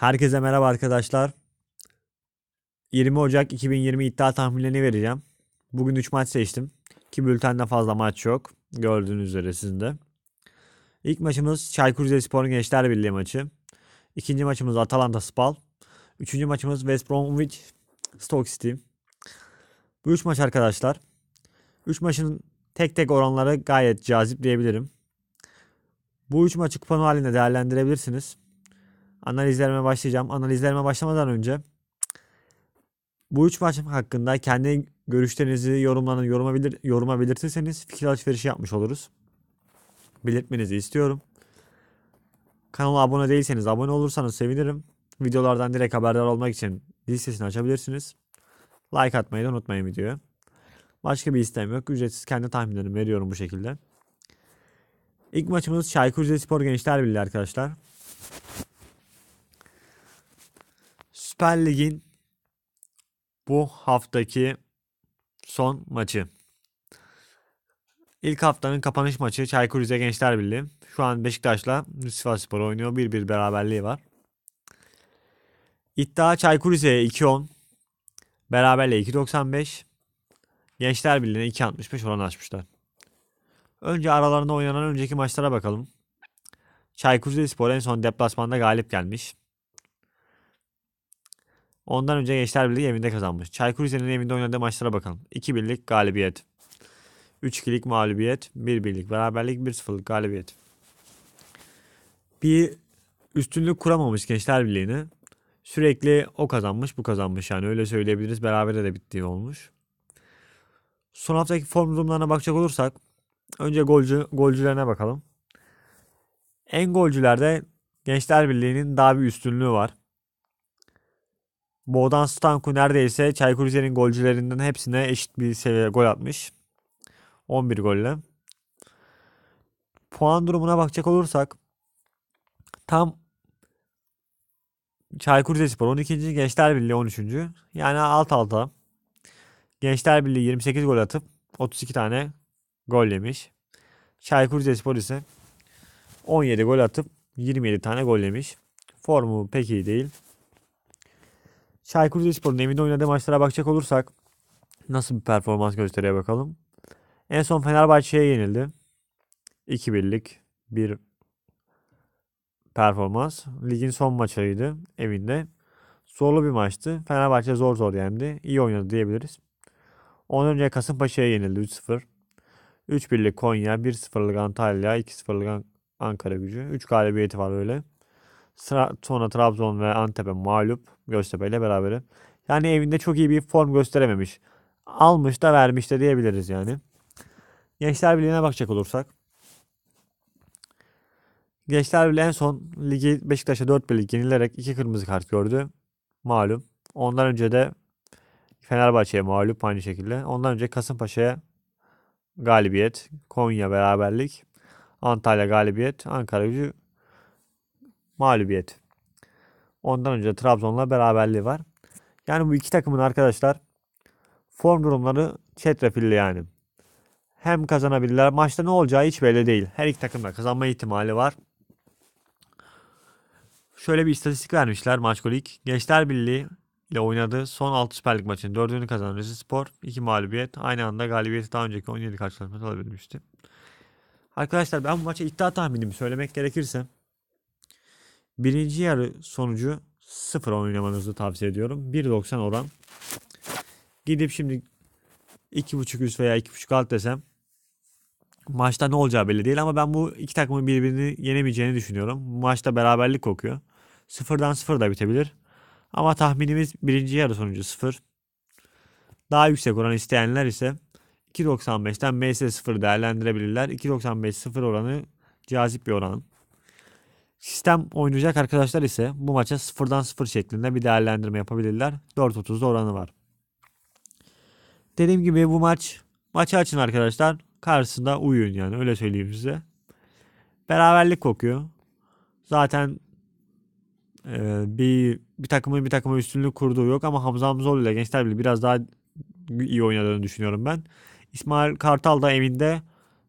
Herkese merhaba arkadaşlar. 20 Ocak 2020 iddia tahminlerini vereceğim. Bugün 3 maç seçtim. Ki bültende fazla maç yok. Gördüğünüz üzere sizin de. İlk maçımız Çaykur Rizespor'un Gençler Birliği maçı. İkinci maçımız Atalanta Spal. Üçüncü maçımız West Bromwich Stoke City. Bu üç maç arkadaşlar. Üç maçın tek tek oranları gayet cazip diyebilirim. Bu üç maçı kupon halinde değerlendirebilirsiniz analizlerime başlayacağım. Analizlerime başlamadan önce bu üç maç hakkında kendi görüşlerinizi yorumlarını yoruma, belir, yoruma belirtirseniz fikir alışverişi yapmış oluruz. Belirtmenizi istiyorum. Kanala abone değilseniz abone olursanız sevinirim. Videolardan direkt haberdar olmak için listesini açabilirsiniz. Like atmayı da unutmayın videoya. Başka bir istem yok. Ücretsiz kendi tahminlerimi veriyorum bu şekilde. İlk maçımız Çaykur Rizespor Gençler Birliği arkadaşlar. Süper Lig'in bu haftaki son maçı. İlk haftanın kapanış maçı Çaykur Rize Gençler Birliği. Şu an Beşiktaş'la Sivasspor oynuyor. 1-1 beraberliği var. İddia Çaykur Rize'ye 2-10. 2-95 Gençler Birliği'ne 65 oran açmışlar. Önce aralarında oynanan önceki maçlara bakalım. Çaykur Rizespor en son deplasmanda galip gelmiş. Ondan önce Gençler Birliği evinde kazanmış. Çaykur Rize'nin evinde oynadığı maçlara bakalım. 2 birlik galibiyet. 3-2'lik mağlubiyet. 1 birlik beraberlik. 1-0'lık galibiyet. Bir üstünlük kuramamış Gençler Birliği'ni. Sürekli o kazanmış bu kazanmış yani öyle söyleyebiliriz. Berabere de bittiği olmuş. Son haftaki form durumlarına bakacak olursak önce golcü, golcülerine bakalım. En golcülerde Gençler Birliği'nin daha bir üstünlüğü var. Boğdan Stanku neredeyse Çaykur Rize'nin golcülerinden hepsine eşit bir seviye gol atmış. 11 golle. Puan durumuna bakacak olursak tam Çaykur Rizespor 12. Gençler Birliği 13. Yani alt alta. Gençler Birliği 28 gol atıp 32 tane gol yemiş. Çaykur Rizespor ise 17 gol atıp 27 tane gol yemiş. Formu pek iyi değil. Çaykur Rizespor'un evinde oynadığı maçlara bakacak olursak nasıl bir performans gösteriyor bakalım. En son Fenerbahçe'ye yenildi. 2-1'lik bir performans. Ligin son maçıydı evinde. Zorlu bir maçtı. Fenerbahçe zor zor yendi. İyi oynadı diyebiliriz. Ondan önce Kasımpaşa'ya yenildi 3-0. 3-1'lik Konya, 1-0'lık Antalya, 2-0'lık Ankara gücü. 3 galibiyeti var öyle. Sıra, sonra Trabzon ve Antep'e mağlup Göztepe ile beraber. Yani evinde çok iyi bir form gösterememiş. Almış da vermiş de diyebiliriz yani. Gençler Birliği'ne bakacak olursak. Gençler Birliği en son ligi Beşiktaş'a 4-1'lik yenilerek 2 kırmızı kart gördü. Malum. Ondan önce de Fenerbahçe'ye mağlup aynı şekilde. Ondan önce Kasımpaşa'ya galibiyet, Konya beraberlik, Antalya galibiyet, Ankara gücü mağlubiyet. Ondan önce Trabzon'la beraberliği var. Yani bu iki takımın arkadaşlar form durumları çetrefilli yani. Hem kazanabilirler. Maçta ne olacağı hiç belli değil. Her iki takım da kazanma ihtimali var. Şöyle bir istatistik vermişler ilk. Gençler Birliği ile oynadığı son 6 Süper Lig maçının 4'ünü kazandı. Rize Spor 2 mağlubiyet. Aynı anda galibiyeti daha önceki 17 karşılaşmada alabilmişti. Arkadaşlar ben bu maça iddia tahminimi söylemek gerekirse Birinci yarı sonucu sıfır oynamanızı tavsiye ediyorum. 1.90 oran. Gidip şimdi 2.5 üst veya 2.5 alt desem maçta ne olacağı belli değil ama ben bu iki takımın birbirini yenemeyeceğini düşünüyorum. maçta beraberlik kokuyor. Sıfırdan sıfır da bitebilir. Ama tahminimiz birinci yarı sonucu sıfır. Daha yüksek oran isteyenler ise 2.95'ten MS0 değerlendirebilirler. 2.95 sıfır oranı cazip bir oran. Sistem oynayacak arkadaşlar ise bu maça 0'dan 0 şeklinde bir değerlendirme yapabilirler. 4.30'da oranı var. Dediğim gibi bu maç maçı açın arkadaşlar. Karşısında uyuyun yani öyle söyleyeyim size. Beraberlik kokuyor. Zaten e, bir bir takımın bir takıma üstünlük kurduğu yok ama Hamza Hamzoğlu ile Gençler Birliği biraz daha iyi oynadığını düşünüyorum ben. İsmail Kartal da eminde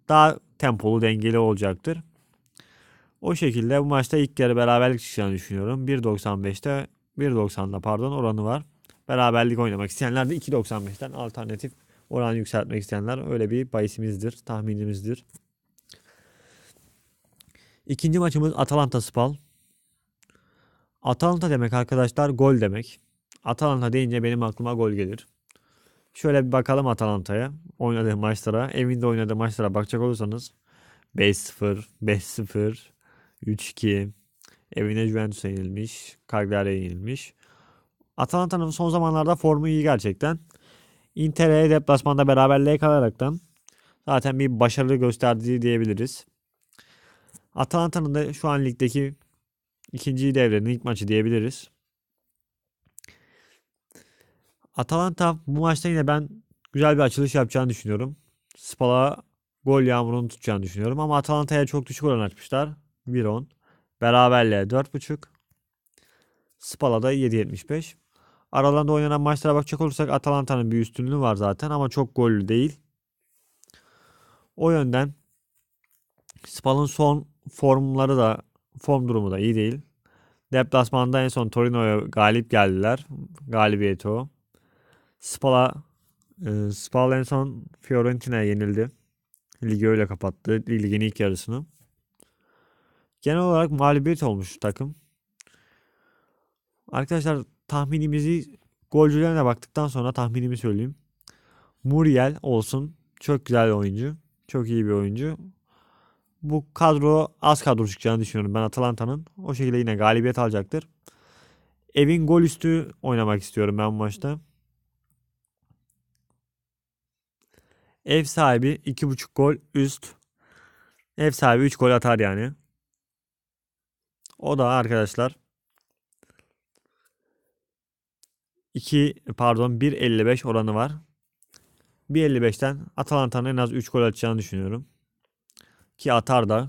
daha tempolu dengeli olacaktır. O şekilde bu maçta ilk yarı beraberlik çıkacağını düşünüyorum. 1.95'te 1.90'da pardon oranı var. Beraberlik oynamak isteyenler de 2.95'ten alternatif oran yükseltmek isteyenler öyle bir bahisimizdir, tahminimizdir. İkinci maçımız Atalanta Spal. Atalanta demek arkadaşlar gol demek. Atalanta deyince benim aklıma gol gelir. Şöyle bir bakalım Atalanta'ya. Oynadığı maçlara, evinde oynadığı maçlara bakacak olursanız 5-0, 5-0, 3-2. Evine Juventus yenilmiş. Cagliari'ye yenilmiş. Atalanta'nın son zamanlarda formu iyi gerçekten. Inter'e deplasmanda beraberliğe kalaraktan zaten bir başarılı gösterdiği diyebiliriz. Atalanta'nın da şu an ligdeki ikinci devrenin ilk maçı diyebiliriz. Atalanta bu maçta yine ben güzel bir açılış yapacağını düşünüyorum. Spal'a gol yağmurunu tutacağını düşünüyorum ama Atalanta'ya çok düşük oran açmışlar. 1.10. Beraberliğe 4.5. Spala'da 7.75. Aralarında oynanan maçlara bakacak olursak Atalanta'nın bir üstünlüğü var zaten ama çok gollü değil. O yönden Spal'ın son formları da form durumu da iyi değil. Deplasmanda en son Torino'ya galip geldiler. Galibiyeti o. Spal'a e, Spal en son Fiorentina'ya yenildi. Ligi öyle kapattı. Ligin ilk yarısını. Genel olarak mağlubiyet olmuş takım. Arkadaşlar tahminimizi golcülerine baktıktan sonra tahminimi söyleyeyim. Muriel olsun. Çok güzel oyuncu. Çok iyi bir oyuncu. Bu kadro az kadro çıkacağını düşünüyorum ben Atalanta'nın. O şekilde yine galibiyet alacaktır. Evin gol üstü oynamak istiyorum ben bu maçta. Ev sahibi 2.5 gol üst. Ev sahibi 3 gol atar yani. O da arkadaşlar 2 pardon 1.55 oranı var. 1.55'ten Atalanta'nın en az 3 gol atacağını düşünüyorum. Ki atar da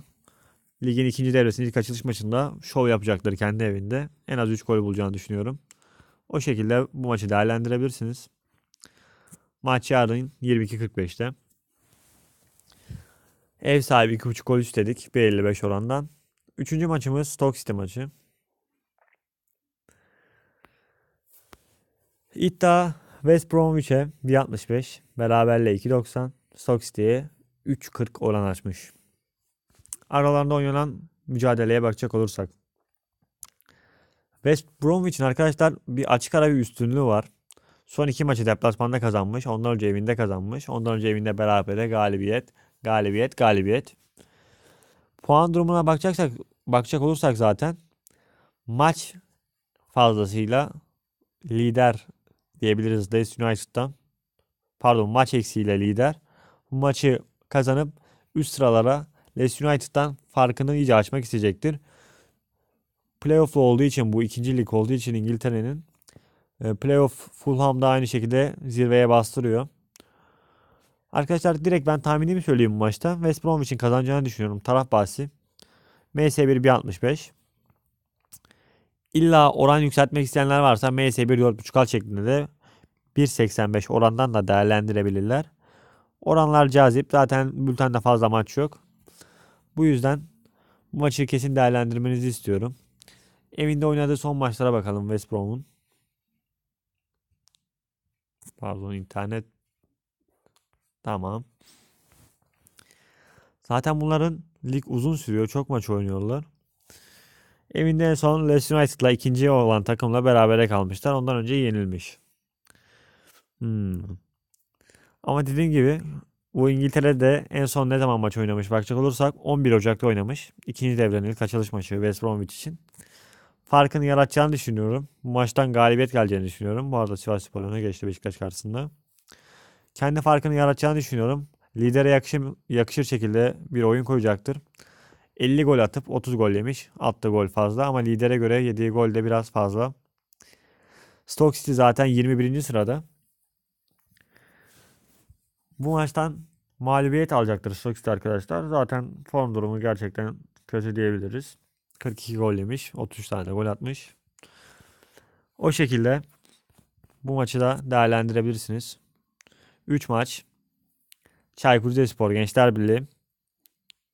ligin ikinci devresinin ilk açılış maçında şov yapacaktır kendi evinde. En az 3 gol bulacağını düşünüyorum. O şekilde bu maçı değerlendirebilirsiniz. Maç yarın 22.45'te. Ev sahibi 2.5 gol üstledik 1.55 orandan. Üçüncü maçımız Stoke City maçı. İddia West Bromwich'e 1.65, beraberle 2.90, Stoke City'ye 3.40 oran açmış. Aralarında oynanan mücadeleye bakacak olursak. West Bromwich'in arkadaşlar bir açık ara bir üstünlüğü var. Son iki maçı deplasmanda kazanmış. Ondan önce evinde kazanmış. Ondan önce evinde berabere galibiyet, galibiyet, galibiyet. Puan durumuna bakacaksak bakacak olursak zaten maç fazlasıyla lider diyebiliriz Leeds United'dan. Pardon maç eksiğiyle lider. Bu maçı kazanıp üst sıralara Leeds United'dan farkını iyice açmak isteyecektir. Playoff'lu olduğu için bu ikinci lig olduğu için İngiltere'nin e, playoff Fulham da aynı şekilde zirveye bastırıyor. Arkadaşlar direkt ben tahminimi söyleyeyim bu maçta. West Brom için kazanacağını düşünüyorum. Taraf bahsi. MS1 1.65. İlla oran yükseltmek isteyenler varsa MS1 4.5 al şeklinde de 1.85 orandan da değerlendirebilirler. Oranlar cazip. Zaten bültende fazla maç yok. Bu yüzden bu maçı kesin değerlendirmenizi istiyorum. Evinde oynadığı son maçlara bakalım West Brom'un. Pardon internet. Tamam. Zaten bunların lig uzun sürüyor. Çok maç oynuyorlar. Evinde en son Leeds United'la ikinci olan takımla berabere kalmışlar. Ondan önce yenilmiş. Hmm. Ama dediğim gibi bu İngiltere'de en son ne zaman maç oynamış bakacak olursak 11 Ocak'ta oynamış. İkinci devrenin ilk açılış maçı West Bromwich için. Farkını yaratacağını düşünüyorum. Bu maçtan galibiyet geleceğini düşünüyorum. Bu arada Sivas Spor geçti Beşiktaş karşısında. Kendi farkını yaratacağını düşünüyorum lidere yakışır, yakışır şekilde bir oyun koyacaktır. 50 gol atıp 30 gol yemiş. Attı gol fazla ama lidere göre yediği gol de biraz fazla. Stoke City zaten 21. sırada. Bu maçtan mağlubiyet alacaktır Stoke City arkadaşlar. Zaten form durumu gerçekten kötü diyebiliriz. 42 gol yemiş. 33 tane de gol atmış. O şekilde bu maçı da değerlendirebilirsiniz. 3 maç Çaykur Rizespor Gençler Birliği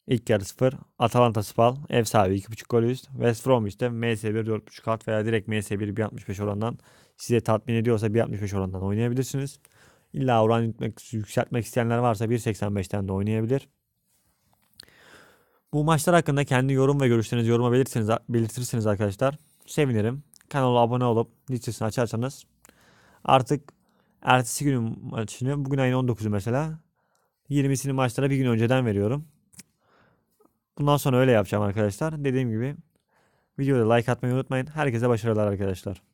ilk yarı 0. Atalanta Spal ev sahibi 2.5 gol üst. West Bromwich'te MS1 4.5 alt veya direkt MS1 1.65 orandan size tatmin ediyorsa 1.65 orandan oynayabilirsiniz. İlla oran yükseltmek, yükseltmek isteyenler varsa 1.85'ten de oynayabilir. Bu maçlar hakkında kendi yorum ve görüşlerinizi yoruma belirtirsiniz, belirtirsiniz arkadaşlar. Sevinirim. Kanala abone olup listesini açarsanız artık ertesi günün maçını bugün ayın 19'u mesela 20'sini maçlara bir gün önceden veriyorum. Bundan sonra öyle yapacağım arkadaşlar. Dediğim gibi videoda like atmayı unutmayın. Herkese başarılar arkadaşlar.